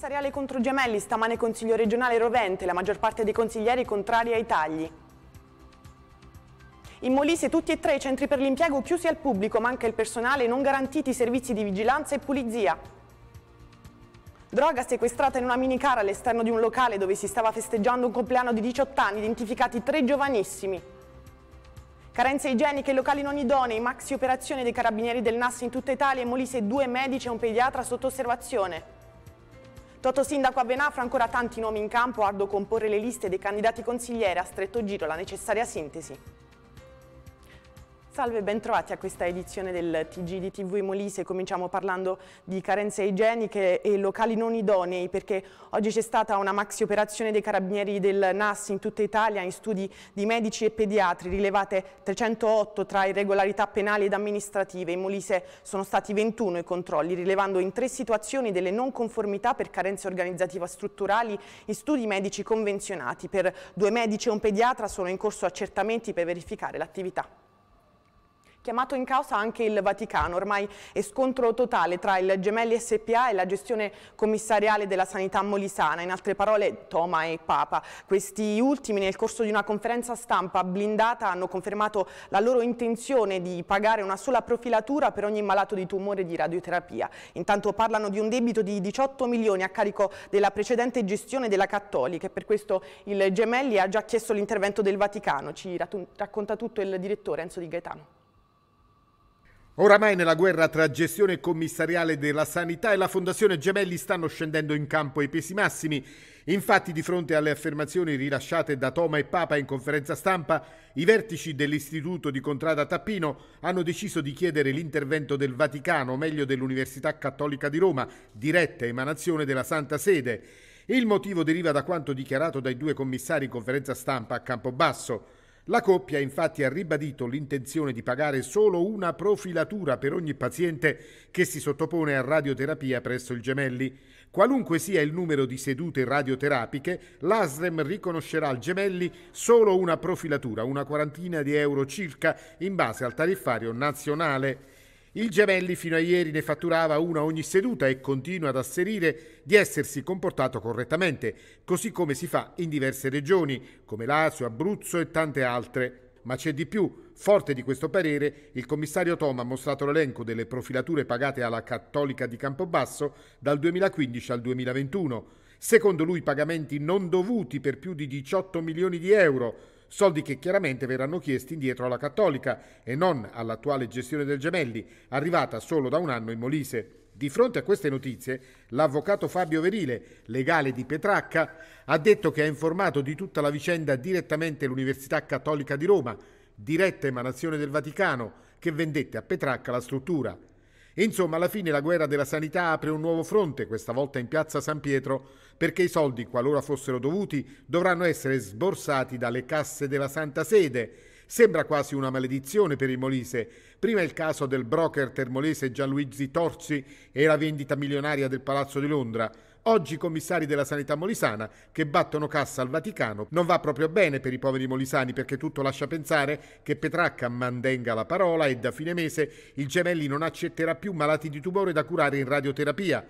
Commissariale contro Gemelli, stamane Consiglio regionale rovente, la maggior parte dei consiglieri contrari ai tagli. In Molise tutti e tre i centri per l'impiego chiusi al pubblico, ma anche il personale non garantiti i servizi di vigilanza e pulizia. Droga sequestrata in una minicar all'esterno di un locale dove si stava festeggiando un compleanno di 18 anni, identificati tre giovanissimi. Carenze igieniche, e locali non idonei, maxi operazione dei carabinieri del NAS in tutta Italia, in Molise due medici e un pediatra sotto osservazione. Toto Sindaco a Benafra, ancora tanti nomi in campo, ardo comporre le liste dei candidati consiglieri, a stretto giro la necessaria sintesi. Salve, bentrovati a questa edizione del TG di TV Molise. Cominciamo parlando di carenze igieniche e locali non idonei perché oggi c'è stata una maxi operazione dei carabinieri del NAS in tutta Italia in studi di medici e pediatri rilevate 308 tra irregolarità penali ed amministrative. In Molise sono stati 21 i controlli rilevando in tre situazioni delle non conformità per carenze organizzativa strutturali in studi medici convenzionati. Per due medici e un pediatra sono in corso accertamenti per verificare l'attività. Chiamato in causa anche il Vaticano, ormai è scontro totale tra il Gemelli SPA e la gestione commissariale della sanità molisana, in altre parole Toma e Papa. Questi ultimi nel corso di una conferenza stampa blindata hanno confermato la loro intenzione di pagare una sola profilatura per ogni malato di tumore di radioterapia. Intanto parlano di un debito di 18 milioni a carico della precedente gestione della Cattolica e per questo il Gemelli ha già chiesto l'intervento del Vaticano. Ci racconta tutto il direttore Enzo Di Gaetano. Oramai nella guerra tra gestione commissariale della sanità e la Fondazione Gemelli stanno scendendo in campo i pesi massimi. Infatti, di fronte alle affermazioni rilasciate da Toma e Papa in conferenza stampa, i vertici dell'istituto di Contrada Tappino hanno deciso di chiedere l'intervento del Vaticano, meglio dell'Università Cattolica di Roma, diretta emanazione della Santa Sede. Il motivo deriva da quanto dichiarato dai due commissari in conferenza stampa a Campobasso. La coppia infatti ha ribadito l'intenzione di pagare solo una profilatura per ogni paziente che si sottopone a radioterapia presso il Gemelli. Qualunque sia il numero di sedute radioterapiche, l'ASREM riconoscerà al Gemelli solo una profilatura, una quarantina di euro circa, in base al tariffario nazionale. Il Gemelli fino a ieri ne fatturava una ogni seduta e continua ad asserire di essersi comportato correttamente, così come si fa in diverse regioni, come Lazio, Abruzzo e tante altre. Ma c'è di più. Forte di questo parere, il commissario Tom ha mostrato l'elenco delle profilature pagate alla Cattolica di Campobasso dal 2015 al 2021. Secondo lui pagamenti non dovuti per più di 18 milioni di euro, soldi che chiaramente verranno chiesti indietro alla Cattolica e non all'attuale gestione del Gemelli, arrivata solo da un anno in Molise. Di fronte a queste notizie, l'avvocato Fabio Verile, legale di Petracca, ha detto che ha informato di tutta la vicenda direttamente l'Università Cattolica di Roma, diretta emanazione del Vaticano, che vendette a Petracca la struttura. Insomma, alla fine la guerra della sanità apre un nuovo fronte, questa volta in piazza San Pietro, perché i soldi, qualora fossero dovuti, dovranno essere sborsati dalle casse della Santa Sede Sembra quasi una maledizione per il Molise. Prima il caso del broker termolese Gianluigi Torzi e la vendita milionaria del Palazzo di Londra. Oggi i commissari della sanità molisana che battono cassa al Vaticano. Non va proprio bene per i poveri molisani perché tutto lascia pensare che Petracca mandenga la parola e da fine mese il Gemelli non accetterà più malati di tumore da curare in radioterapia.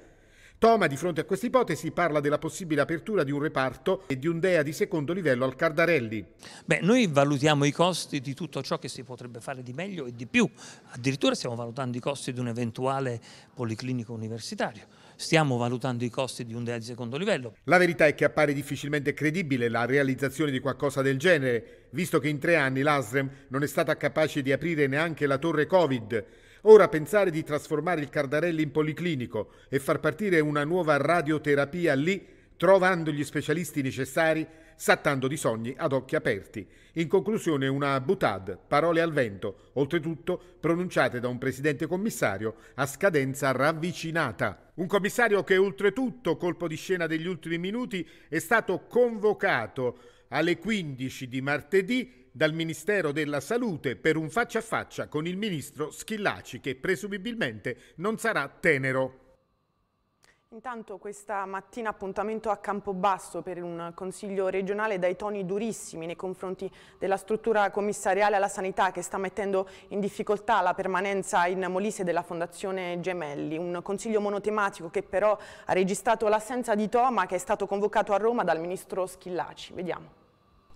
Toma, di fronte a questa ipotesi, parla della possibile apertura di un reparto e di un DEA di secondo livello al Cardarelli. Beh, noi valutiamo i costi di tutto ciò che si potrebbe fare di meglio e di più. Addirittura stiamo valutando i costi di un eventuale policlinico universitario. Stiamo valutando i costi di un DEA di secondo livello. La verità è che appare difficilmente credibile la realizzazione di qualcosa del genere, visto che in tre anni l'ASREM non è stata capace di aprire neanche la torre Covid Ora pensare di trasformare il Cardarelli in policlinico e far partire una nuova radioterapia lì, trovando gli specialisti necessari, sattando di sogni ad occhi aperti. In conclusione una butad, parole al vento, oltretutto pronunciate da un presidente commissario a scadenza ravvicinata. Un commissario che oltretutto, colpo di scena degli ultimi minuti, è stato convocato alle 15 di martedì dal Ministero della Salute per un faccia a faccia con il ministro Schillaci che presumibilmente non sarà tenero. Intanto questa mattina appuntamento a Campobasso per un consiglio regionale dai toni durissimi nei confronti della struttura commissariale alla sanità che sta mettendo in difficoltà la permanenza in Molise della Fondazione Gemelli. Un consiglio monotematico che però ha registrato l'assenza di Toma che è stato convocato a Roma dal ministro Schillaci. Vediamo.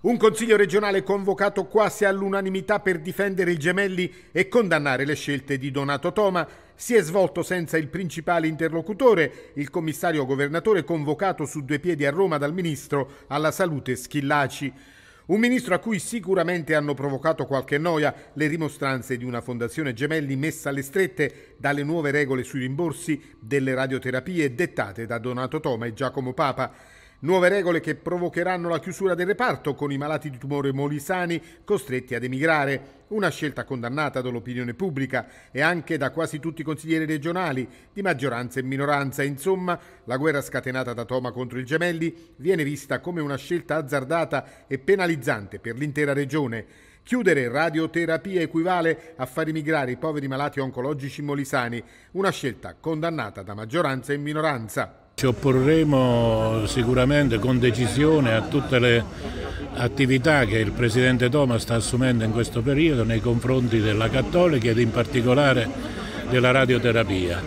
Un consiglio regionale convocato quasi all'unanimità per difendere i gemelli e condannare le scelte di Donato Toma si è svolto senza il principale interlocutore, il commissario governatore convocato su due piedi a Roma dal ministro alla salute Schillaci. Un ministro a cui sicuramente hanno provocato qualche noia le rimostranze di una fondazione gemelli messa alle strette dalle nuove regole sui rimborsi delle radioterapie dettate da Donato Toma e Giacomo Papa. Nuove regole che provocheranno la chiusura del reparto con i malati di tumore molisani costretti ad emigrare. Una scelta condannata dall'opinione pubblica e anche da quasi tutti i consiglieri regionali, di maggioranza e minoranza. Insomma, la guerra scatenata da Toma contro il Gemelli viene vista come una scelta azzardata e penalizzante per l'intera regione. Chiudere radioterapia equivale a far emigrare i poveri malati oncologici molisani, una scelta condannata da maggioranza e minoranza. Ci opporremo sicuramente con decisione a tutte le attività che il Presidente Thomas sta assumendo in questo periodo nei confronti della Cattolica ed in particolare della radioterapia.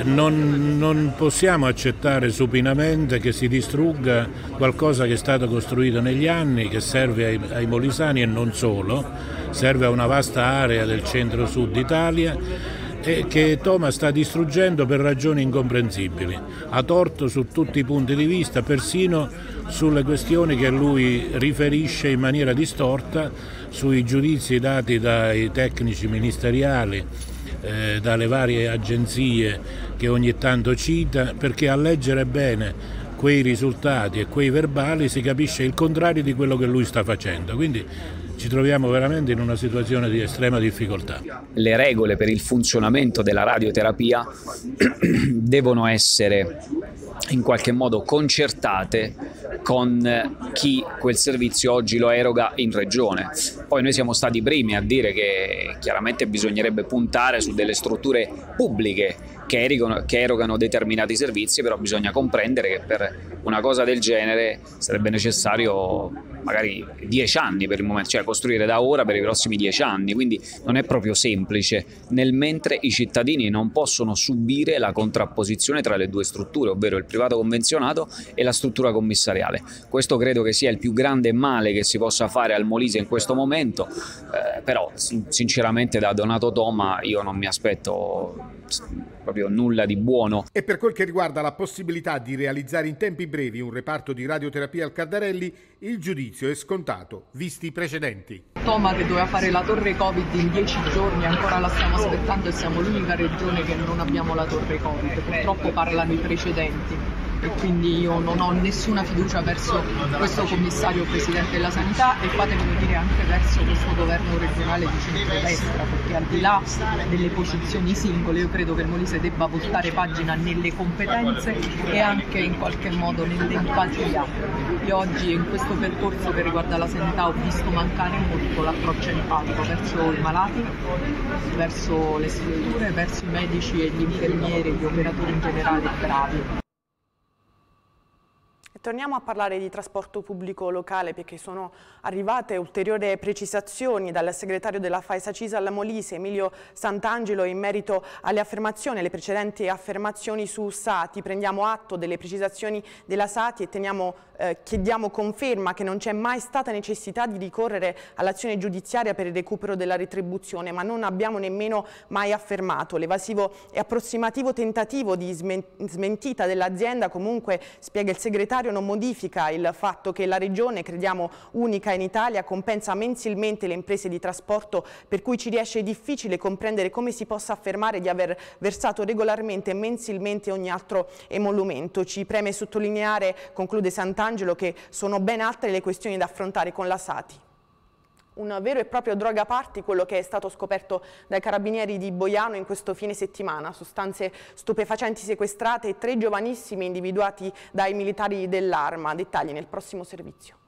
Eh, non, non possiamo accettare supinamente che si distrugga qualcosa che è stato costruito negli anni, che serve ai, ai molisani e non solo, serve a una vasta area del centro-sud d'Italia e che Thomas sta distruggendo per ragioni incomprensibili. Ha torto su tutti i punti di vista, persino sulle questioni che lui riferisce in maniera distorta, sui giudizi dati dai tecnici ministeriali, eh, dalle varie agenzie che ogni tanto cita, perché a leggere bene quei risultati e quei verbali si capisce il contrario di quello che lui sta facendo. Quindi ci troviamo veramente in una situazione di estrema difficoltà. Le regole per il funzionamento della radioterapia devono essere in qualche modo concertate con chi quel servizio oggi lo eroga in regione. Poi noi siamo stati i primi a dire che chiaramente bisognerebbe puntare su delle strutture pubbliche che erogano, che erogano determinati servizi, però bisogna comprendere che per una cosa del genere sarebbe necessario magari dieci anni per il momento, cioè costruire da ora per i prossimi dieci anni, quindi non è proprio semplice, nel mentre i cittadini non possono subire la contrapposizione tra le due strutture, ovvero il privato convenzionato e la struttura commissariale. Questo credo che sia il più grande male che si possa fare al Molise in questo momento, eh, però sinceramente da Donato Toma io non mi aspetto proprio nulla di buono. E per quel che riguarda la possibilità di realizzare in tempi brevi un reparto di radioterapia al Cardarelli, il giudizio giudizio è scontato, visti i precedenti. Toma che doveva fare la torre Covid in dieci giorni, ancora la stiamo aspettando e siamo l'unica regione che non abbiamo la torre Covid. Purtroppo parlano i precedenti e quindi io non ho nessuna fiducia verso questo commissario presidente della sanità e fatemelo dire anche verso questo governo regionale di centrodestra perché al di là delle posizioni singole io credo che il Molise debba voltare pagina nelle competenze e anche in qualche modo nell'empatia. Io oggi in questo percorso che riguarda la sanità ho visto mancare molto l'approccio empatico verso i malati, verso le strutture, verso i medici e gli infermieri e gli operatori in generale bravi. Torniamo a parlare di trasporto pubblico locale perché sono arrivate ulteriori precisazioni dal segretario della Faesa alla Molise, Emilio Sant'Angelo, in merito alle affermazioni, alle precedenti affermazioni su Sati. Prendiamo atto delle precisazioni della Sati e teniamo, eh, chiediamo conferma che non c'è mai stata necessità di ricorrere all'azione giudiziaria per il recupero della retribuzione, ma non abbiamo nemmeno mai affermato. L'evasivo e approssimativo tentativo di smentita dell'azienda comunque, spiega il segretario, contrario non modifica il fatto che la Regione, crediamo unica in Italia, compensa mensilmente le imprese di trasporto per cui ci riesce difficile comprendere come si possa affermare di aver versato regolarmente e mensilmente ogni altro emolumento. Ci preme sottolineare, conclude Sant'Angelo, che sono ben altre le questioni da affrontare con la Sati un vero e proprio droga party, quello che è stato scoperto dai carabinieri di Boiano in questo fine settimana, sostanze stupefacenti sequestrate e tre giovanissimi individuati dai militari dell'arma, dettagli nel prossimo servizio.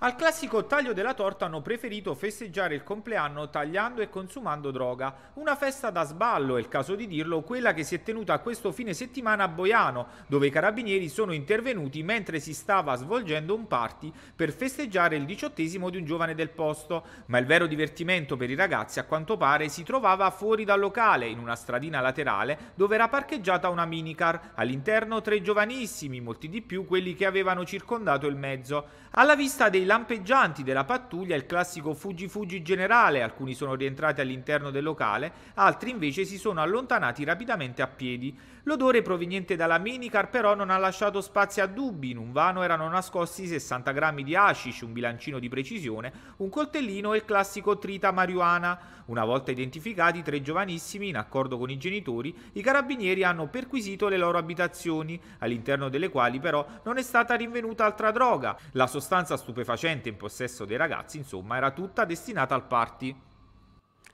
Al classico taglio della torta hanno preferito festeggiare il compleanno tagliando e consumando droga. Una festa da sballo, è il caso di dirlo, quella che si è tenuta questo fine settimana a Boiano, dove i carabinieri sono intervenuti mentre si stava svolgendo un party per festeggiare il diciottesimo di un giovane del posto. Ma il vero divertimento per i ragazzi, a quanto pare, si trovava fuori dal locale, in una stradina laterale, dove era parcheggiata una minicar. All'interno tre giovanissimi, molti di più quelli che avevano circondato il mezzo. Alla vista dei lampeggianti della pattuglia il classico fuggi fuggi generale, alcuni sono rientrati all'interno del locale, altri invece si sono allontanati rapidamente a piedi. L'odore proveniente dalla minicar però non ha lasciato spazio a dubbi, in un vano erano nascosti 60 grammi di hashish, un bilancino di precisione, un coltellino e il classico trita marijuana. Una volta identificati i tre giovanissimi, in accordo con i genitori, i carabinieri hanno perquisito le loro abitazioni, all'interno delle quali però non è stata rinvenuta altra droga. La sostanza stupefacente in possesso dei ragazzi, insomma, era tutta destinata al party.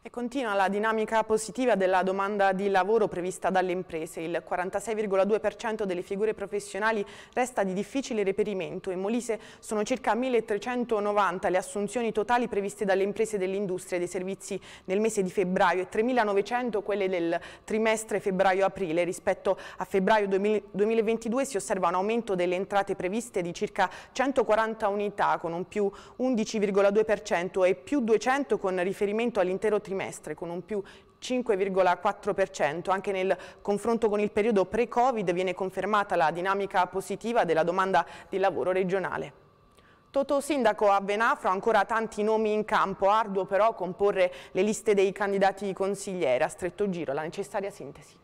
E continua la dinamica positiva della domanda di lavoro prevista dalle imprese. Il 46,2% delle figure professionali resta di difficile reperimento. In Molise sono circa 1.390 le assunzioni totali previste dalle imprese dell'industria e dei servizi nel mese di febbraio e 3.900 quelle del trimestre febbraio-aprile. Rispetto a febbraio 2022 si osserva un aumento delle entrate previste di circa 140 unità con un più 11,2% e più 200 con riferimento all'intero trimestre trimestre con un più 5,4%. Anche nel confronto con il periodo pre-Covid viene confermata la dinamica positiva della domanda di lavoro regionale. Toto Sindaco a Venafro, ha ancora tanti nomi in campo, arduo però comporre le liste dei candidati consiglieri, a stretto giro, la necessaria sintesi.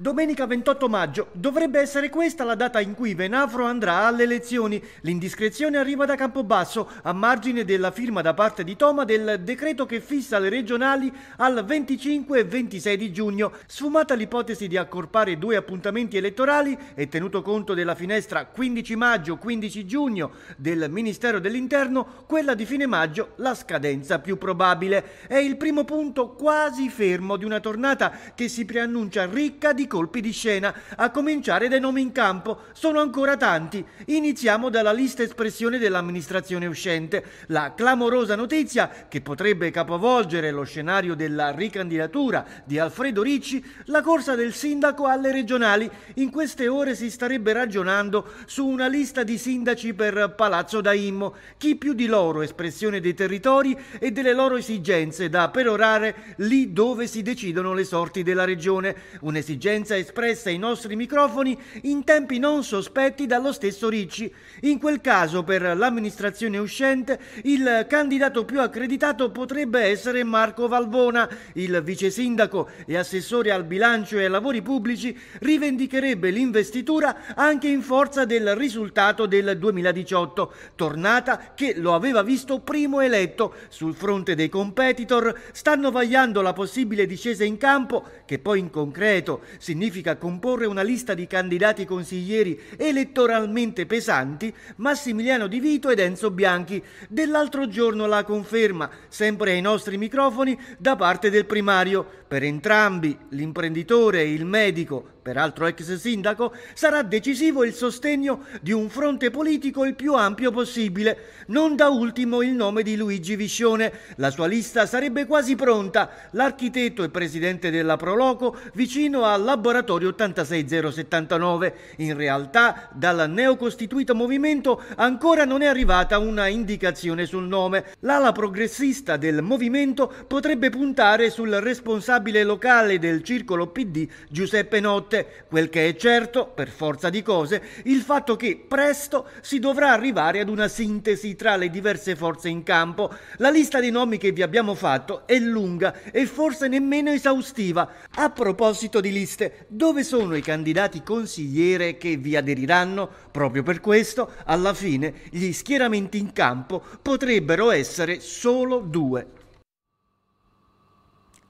Domenica 28 maggio dovrebbe essere questa la data in cui Venafro andrà alle elezioni. L'indiscrezione arriva da Campobasso a margine della firma da parte di Toma del decreto che fissa le regionali al 25 e 26 di giugno. Sfumata l'ipotesi di accorpare due appuntamenti elettorali e tenuto conto della finestra 15 maggio-15 giugno del Ministero dell'Interno, quella di fine maggio la scadenza più probabile. È il primo punto quasi fermo di una tornata che si preannuncia ricca di colpi di scena, a cominciare dai nomi in campo. Sono ancora tanti. Iniziamo dalla lista espressione dell'amministrazione uscente. La clamorosa notizia che potrebbe capovolgere lo scenario della ricandidatura di Alfredo Ricci, la corsa del sindaco alle regionali. In queste ore si starebbe ragionando su una lista di sindaci per Palazzo Daimmo. Chi più di loro espressione dei territori e delle loro esigenze da perorare lì dove si decidono le sorti della regione. Un'esigenza presenza espressa ai nostri microfoni in tempi non sospetti dallo stesso Ricci, in quel caso per l'amministrazione uscente il candidato più accreditato potrebbe essere Marco Valvona. il vice sindaco e assessore al bilancio e ai lavori pubblici rivendicherebbe l'investitura anche in forza del risultato del 2018, tornata che lo aveva visto primo eletto. Sul fronte dei competitor stanno vagliando la possibile discesa in campo che poi in concreto Significa comporre una lista di candidati consiglieri elettoralmente pesanti, Massimiliano Di Vito ed Enzo Bianchi, dell'altro giorno la conferma, sempre ai nostri microfoni, da parte del primario, per entrambi, l'imprenditore e il medico, peraltro ex sindaco, sarà decisivo il sostegno di un fronte politico il più ampio possibile. Non da ultimo il nome di Luigi Viscione. La sua lista sarebbe quasi pronta. L'architetto e presidente della Proloco vicino al laboratorio 86079. In realtà, dal neocostituito movimento ancora non è arrivata una indicazione sul nome. L'ala progressista del movimento potrebbe puntare sul responsabile responsabile locale del circolo PD Giuseppe Notte. Quel che è certo, per forza di cose, il fatto che presto si dovrà arrivare ad una sintesi tra le diverse forze in campo. La lista dei nomi che vi abbiamo fatto è lunga e forse nemmeno esaustiva. A proposito di liste, dove sono i candidati consigliere che vi aderiranno? Proprio per questo, alla fine, gli schieramenti in campo potrebbero essere solo due.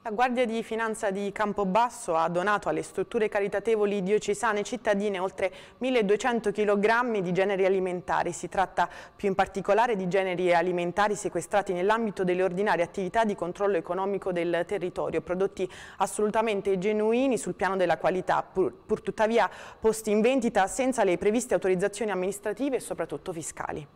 La Guardia di Finanza di Campobasso ha donato alle strutture caritatevoli diocesane cittadine oltre 1200 kg di generi alimentari. Si tratta più in particolare di generi alimentari sequestrati nell'ambito delle ordinarie attività di controllo economico del territorio, prodotti assolutamente genuini sul piano della qualità, pur, pur tuttavia posti in vendita senza le previste autorizzazioni amministrative e soprattutto fiscali.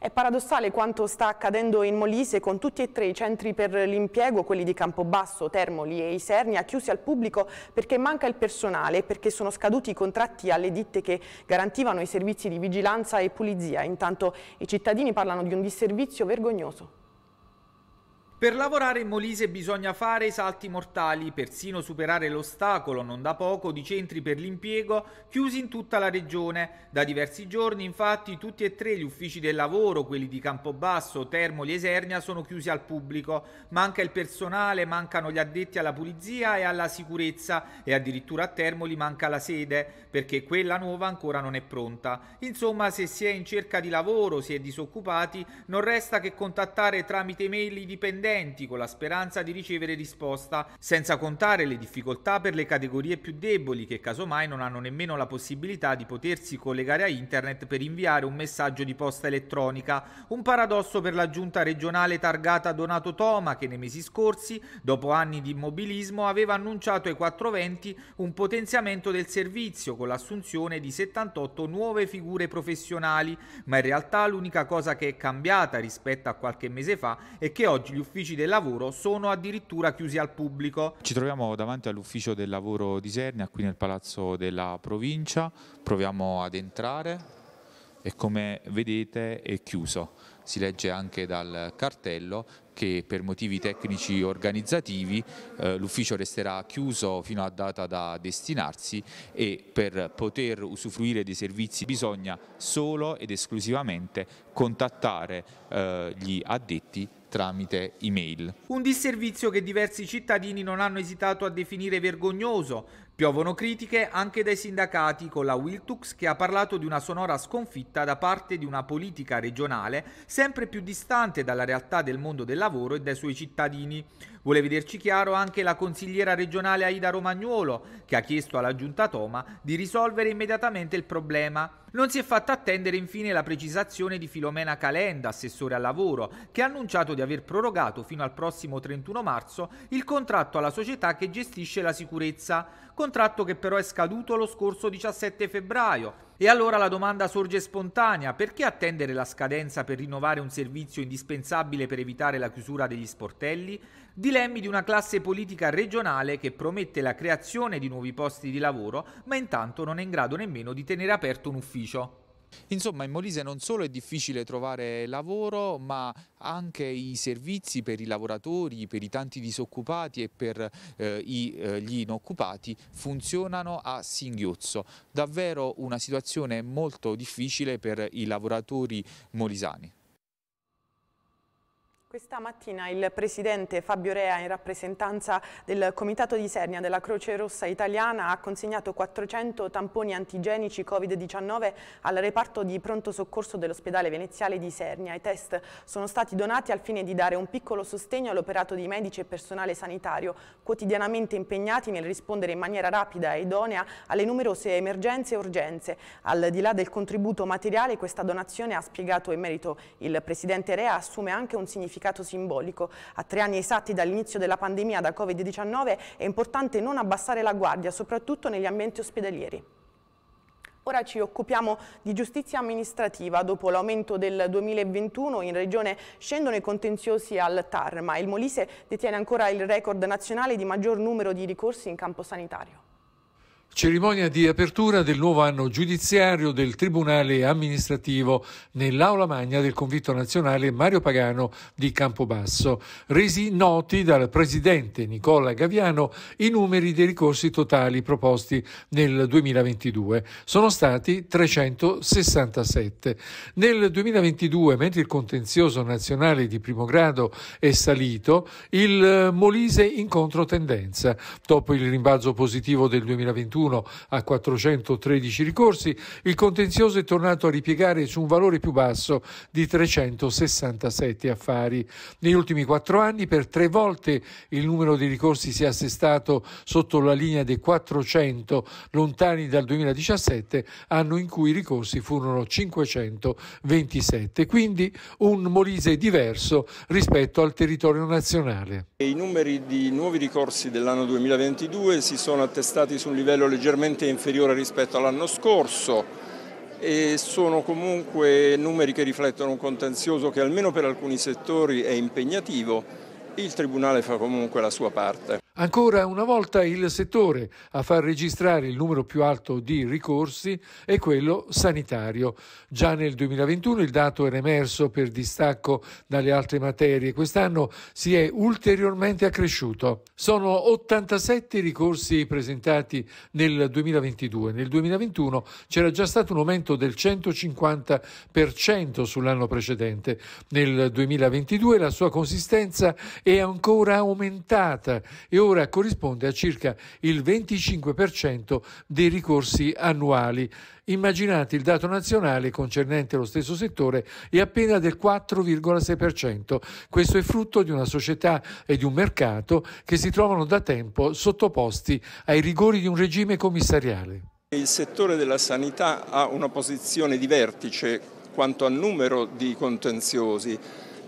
È paradossale quanto sta accadendo in Molise con tutti e tre i centri per l'impiego, quelli di Campobasso, Termoli e Isernia, chiusi al pubblico perché manca il personale e perché sono scaduti i contratti alle ditte che garantivano i servizi di vigilanza e pulizia. Intanto i cittadini parlano di un disservizio vergognoso. Per lavorare in Molise bisogna fare salti mortali, persino superare l'ostacolo, non da poco, di centri per l'impiego chiusi in tutta la regione. Da diversi giorni, infatti, tutti e tre gli uffici del lavoro, quelli di Campobasso, Termoli e Esernia, sono chiusi al pubblico. Manca il personale, mancano gli addetti alla pulizia e alla sicurezza e addirittura a Termoli manca la sede, perché quella nuova ancora non è pronta. Insomma, se si è in cerca di lavoro, si è disoccupati, non resta che contattare tramite mail i dipendenti studenti con la speranza di ricevere risposta, senza contare le difficoltà per le categorie più deboli che casomai non hanno nemmeno la possibilità di potersi collegare a internet per inviare un messaggio di posta elettronica, un paradosso per la giunta regionale targata Donato Toma che nei mesi scorsi, dopo anni di immobilismo, aveva annunciato ai 420 un potenziamento del servizio con l'assunzione di 78 nuove figure professionali, ma in realtà l'unica cosa che è cambiata rispetto a qualche mese fa è che oggi gli uffici uffici del lavoro sono addirittura chiusi al pubblico. Ci troviamo davanti all'ufficio del lavoro di Sernia, qui nel palazzo della provincia, proviamo ad entrare e come vedete è chiuso. Si legge anche dal cartello che per motivi tecnici organizzativi eh, l'ufficio resterà chiuso fino a data da destinarsi e per poter usufruire dei servizi bisogna solo ed esclusivamente contattare eh, gli addetti tramite email. Un disservizio che diversi cittadini non hanno esitato a definire vergognoso, Piovono critiche anche dai sindacati con la Wiltux che ha parlato di una sonora sconfitta da parte di una politica regionale sempre più distante dalla realtà del mondo del lavoro e dai suoi cittadini. Vuole vederci chiaro anche la consigliera regionale Aida Romagnuolo che ha chiesto alla giunta Toma di risolvere immediatamente il problema. Non si è fatta attendere infine la precisazione di Filomena Calenda, assessore al lavoro, che ha annunciato di aver prorogato fino al prossimo 31 marzo il contratto alla società che gestisce la sicurezza. Con contratto che però è scaduto lo scorso 17 febbraio. E allora la domanda sorge spontanea, perché attendere la scadenza per rinnovare un servizio indispensabile per evitare la chiusura degli sportelli? Dilemmi di una classe politica regionale che promette la creazione di nuovi posti di lavoro, ma intanto non è in grado nemmeno di tenere aperto un ufficio. Insomma in Molise non solo è difficile trovare lavoro ma anche i servizi per i lavoratori, per i tanti disoccupati e per eh, i, eh, gli inoccupati funzionano a singhiozzo. Davvero una situazione molto difficile per i lavoratori molisani. Questa mattina il presidente Fabio Rea, in rappresentanza del Comitato di Sernia della Croce Rossa Italiana, ha consegnato 400 tamponi antigenici Covid-19 al reparto di pronto soccorso dell'ospedale veneziale di Sernia. I test sono stati donati al fine di dare un piccolo sostegno all'operato di medici e personale sanitario, quotidianamente impegnati nel rispondere in maniera rapida e idonea alle numerose emergenze e urgenze. Al di là del contributo materiale, questa donazione, ha spiegato in merito il presidente Rea, assume anche un significato significato simbolico. A tre anni esatti dall'inizio della pandemia da Covid-19 è importante non abbassare la guardia, soprattutto negli ambienti ospedalieri. Ora ci occupiamo di giustizia amministrativa. Dopo l'aumento del 2021 in regione scendono i contenziosi al TAR, ma il Molise detiene ancora il record nazionale di maggior numero di ricorsi in campo sanitario. Cerimonia di apertura del nuovo anno giudiziario del Tribunale amministrativo nell'Aula Magna del Convitto Nazionale Mario Pagano di Campobasso, resi noti dal Presidente Nicola Gaviano i numeri dei ricorsi totali proposti nel 2022. Sono stati 367. Nel 2022, mentre il contenzioso nazionale di primo grado è salito, il Molise incontro tendenza. Dopo il rimbalzo positivo del 2021, 41 a 413 ricorsi, il contenzioso è tornato a ripiegare su un valore più basso di 367 affari. Negli ultimi quattro anni per tre volte il numero di ricorsi si è assestato sotto la linea dei 400, lontani dal 2017, anno in cui i ricorsi furono 527, quindi un Molise diverso rispetto al territorio nazionale. I numeri di nuovi ricorsi dell'anno 2022 si sono attestati su un livello leggermente inferiore rispetto all'anno scorso e sono comunque numeri che riflettono un contenzioso che almeno per alcuni settori è impegnativo. Il Tribunale fa comunque la sua parte. Ancora una volta il settore a far registrare il numero più alto di ricorsi è quello sanitario. Già nel 2021 il dato era emerso per distacco dalle altre materie, quest'anno si è ulteriormente accresciuto. Sono 87 i ricorsi presentati nel 2022, nel 2021 c'era già stato un aumento del 150% sull'anno precedente. Nel 2022 la sua consistenza è ancora aumentata e tuttora corrisponde a circa il 25% dei ricorsi annuali. Immaginate il dato nazionale concernente lo stesso settore è appena del 4,6%. Questo è frutto di una società e di un mercato che si trovano da tempo sottoposti ai rigori di un regime commissariale. Il settore della sanità ha una posizione di vertice quanto al numero di contenziosi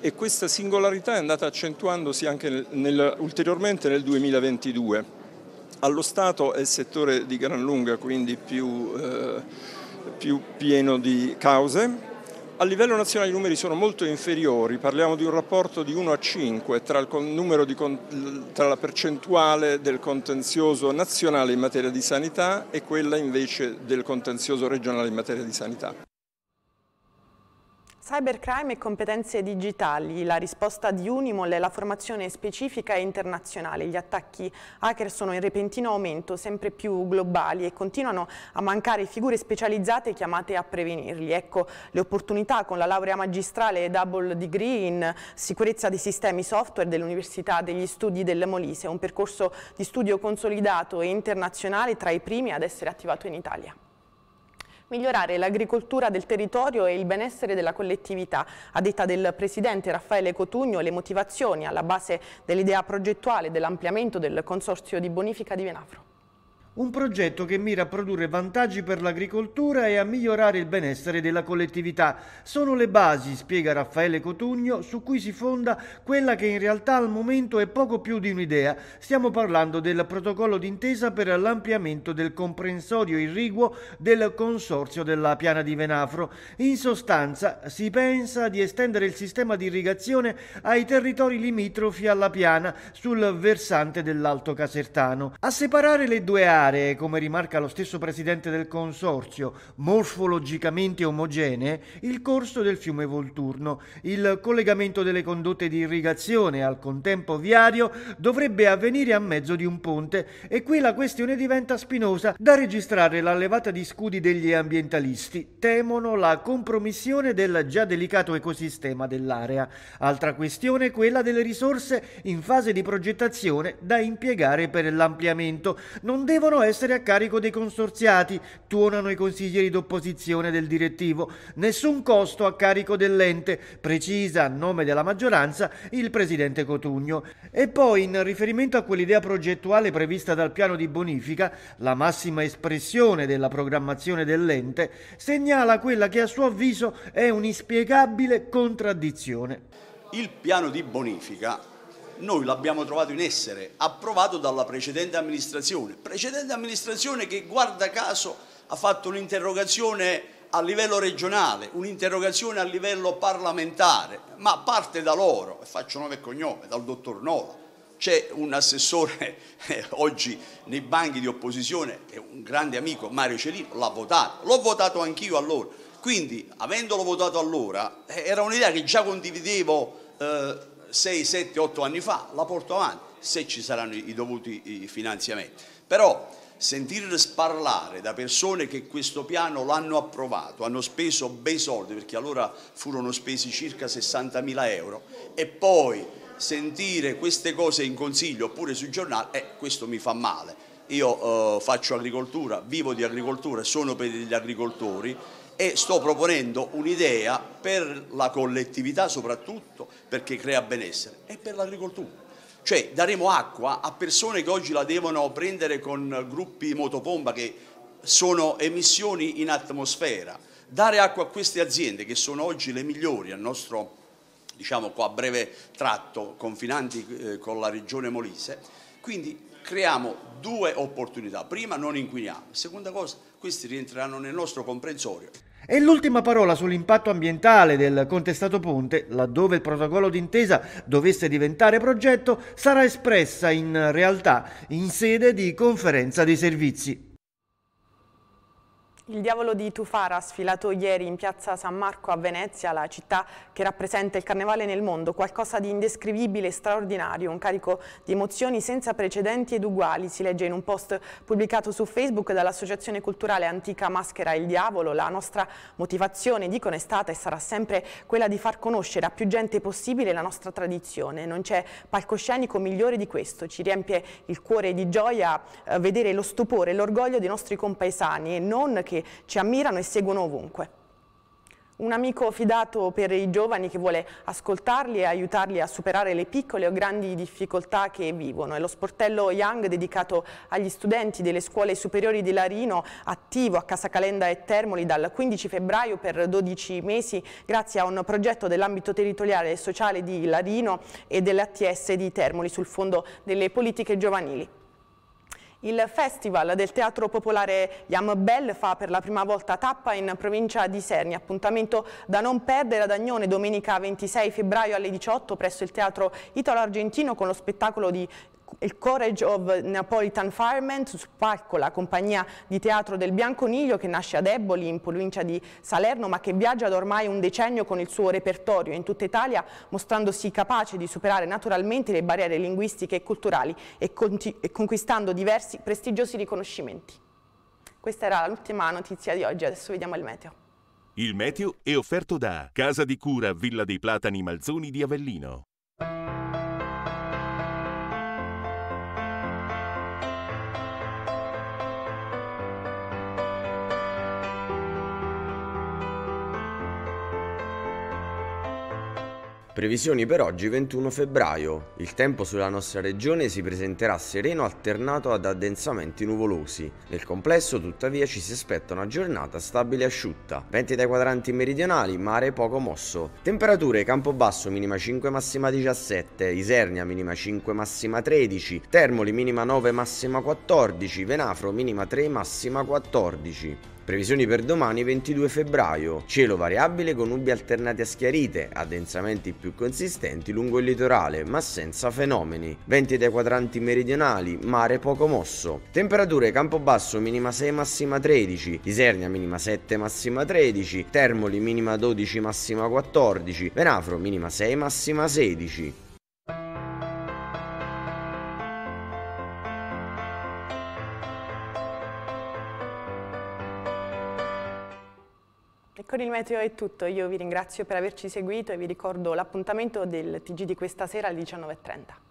e questa singolarità è andata accentuandosi anche nel, nel, ulteriormente nel 2022. Allo Stato è il settore di gran lunga quindi più, eh, più pieno di cause, a livello nazionale i numeri sono molto inferiori, parliamo di un rapporto di 1 a 5 tra, di, tra, la percentuale del contenzioso nazionale in materia di sanità e quella invece del contenzioso regionale in materia di sanità. Cybercrime e competenze digitali, la risposta di Unimol è la formazione specifica e internazionale. Gli attacchi hacker sono in repentino aumento, sempre più globali e continuano a mancare figure specializzate chiamate a prevenirli. Ecco le opportunità con la laurea magistrale e double degree in sicurezza dei sistemi software dell'Università degli Studi del Molise, un percorso di studio consolidato e internazionale tra i primi ad essere attivato in Italia migliorare l'agricoltura del territorio e il benessere della collettività. A detta del Presidente Raffaele Cotugno, le motivazioni alla base dell'idea progettuale dell'ampliamento del Consorzio di Bonifica di Venafro un progetto che mira a produrre vantaggi per l'agricoltura e a migliorare il benessere della collettività. Sono le basi, spiega Raffaele Cotugno, su cui si fonda quella che in realtà al momento è poco più di un'idea. Stiamo parlando del protocollo d'intesa per l'ampliamento del comprensorio irriguo del Consorzio della Piana di Venafro. In sostanza si pensa di estendere il sistema di irrigazione ai territori limitrofi alla piana sul versante dell'Alto Casertano. A separare le due aree aree, come rimarca lo stesso presidente del consorzio, morfologicamente omogenee, il corso del fiume Volturno. Il collegamento delle condotte di irrigazione al contempo viario dovrebbe avvenire a mezzo di un ponte e qui la questione diventa spinosa da registrare la levata di scudi degli ambientalisti. Temono la compromissione del già delicato ecosistema dell'area. Altra questione è quella delle risorse in fase di progettazione da impiegare per l'ampliamento. Non devono essere a carico dei consorziati, tuonano i consiglieri d'opposizione del direttivo. Nessun costo a carico dell'ente, precisa a nome della maggioranza il presidente Cotugno. E poi, in riferimento a quell'idea progettuale prevista dal piano di bonifica, la massima espressione della programmazione dell'ente, segnala quella che a suo avviso è un'inspiegabile contraddizione. Il piano di bonifica noi l'abbiamo trovato in essere, approvato dalla precedente amministrazione, precedente amministrazione che guarda caso ha fatto un'interrogazione a livello regionale, un'interrogazione a livello parlamentare, ma parte da loro, faccio nome e cognome, dal dottor Nola. C'è un assessore eh, oggi nei banchi di opposizione, è un grande amico, Mario Celino, l'ha votato, l'ho votato anch'io allora. Quindi, avendolo votato allora, eh, era un'idea che già condividevo eh, 6, 7, 8 anni fa, la porto avanti se ci saranno i dovuti finanziamenti. Però sentir sparlare da persone che questo piano l'hanno approvato, hanno speso bei soldi, perché allora furono spesi circa 60 mila euro, e poi sentire queste cose in consiglio oppure sui giornali, eh, questo mi fa male. Io eh, faccio agricoltura, vivo di agricoltura, sono per gli agricoltori, e sto proponendo un'idea per la collettività soprattutto perché crea benessere e per l'agricoltura. Cioè daremo acqua a persone che oggi la devono prendere con gruppi motopomba che sono emissioni in atmosfera. Dare acqua a queste aziende che sono oggi le migliori al nostro diciamo qua a breve tratto, confinanti eh, con la regione Molise. Quindi creiamo due opportunità. Prima non inquiniamo, seconda cosa, questi rientreranno nel nostro comprensorio. E l'ultima parola sull'impatto ambientale del contestato ponte, laddove il protocollo d'intesa dovesse diventare progetto, sarà espressa in realtà in sede di conferenza dei servizi. Il diavolo di Tufara, sfilato ieri in piazza San Marco a Venezia, la città che rappresenta il carnevale nel mondo, qualcosa di indescrivibile e straordinario, un carico di emozioni senza precedenti ed uguali, si legge in un post pubblicato su Facebook dall'associazione culturale antica Maschera il Diavolo. La nostra motivazione, dicono, è stata e sarà sempre quella di far conoscere a più gente possibile la nostra tradizione. Non c'è palcoscenico migliore di questo, ci riempie il cuore di gioia eh, vedere lo stupore e l'orgoglio dei nostri compaesani e non che ci ammirano e seguono ovunque. Un amico fidato per i giovani che vuole ascoltarli e aiutarli a superare le piccole o grandi difficoltà che vivono. È lo sportello Young dedicato agli studenti delle scuole superiori di Larino, attivo a Casa Calenda e Termoli dal 15 febbraio per 12 mesi, grazie a un progetto dell'ambito territoriale e sociale di Larino e dell'ATS di Termoli sul fondo delle politiche giovanili. Il Festival del Teatro Popolare Yam Bell fa per la prima volta tappa in provincia di Serni, appuntamento da non perdere ad Agnone domenica 26 febbraio alle 18 presso il Teatro Italo-Argentino con lo spettacolo di il Courage of Neapolitan Firemen su palco la compagnia di teatro del Bianconiglio che nasce ad Eboli in provincia di Salerno ma che viaggia da ormai un decennio con il suo repertorio in tutta Italia mostrandosi capace di superare naturalmente le barriere linguistiche e culturali e, e conquistando diversi prestigiosi riconoscimenti. Questa era l'ultima notizia di oggi, adesso vediamo il meteo. Il meteo è offerto da Casa di Cura Villa dei Platani Malzoni di Avellino. Previsioni per oggi 21 febbraio. Il tempo sulla nostra regione si presenterà sereno alternato ad addensamenti nuvolosi. Nel complesso tuttavia ci si aspetta una giornata stabile e asciutta. Venti dai quadranti meridionali, mare poco mosso. Temperature Campobasso minima 5 massima 17, Isernia minima 5 massima 13, Termoli minima 9 massima 14, Venafro minima 3 massima 14. Previsioni per domani 22 febbraio, cielo variabile con nubi alternate a schiarite, addensamenti più consistenti lungo il litorale, ma senza fenomeni. Venti dai quadranti meridionali, mare poco mosso. Temperature Campobasso minima 6 massima 13, Isernia minima 7 massima 13, Termoli minima 12 massima 14, Venafro minima 6 massima 16. Con il meteo è tutto, io vi ringrazio per averci seguito e vi ricordo l'appuntamento del TG di questa sera alle 19.30.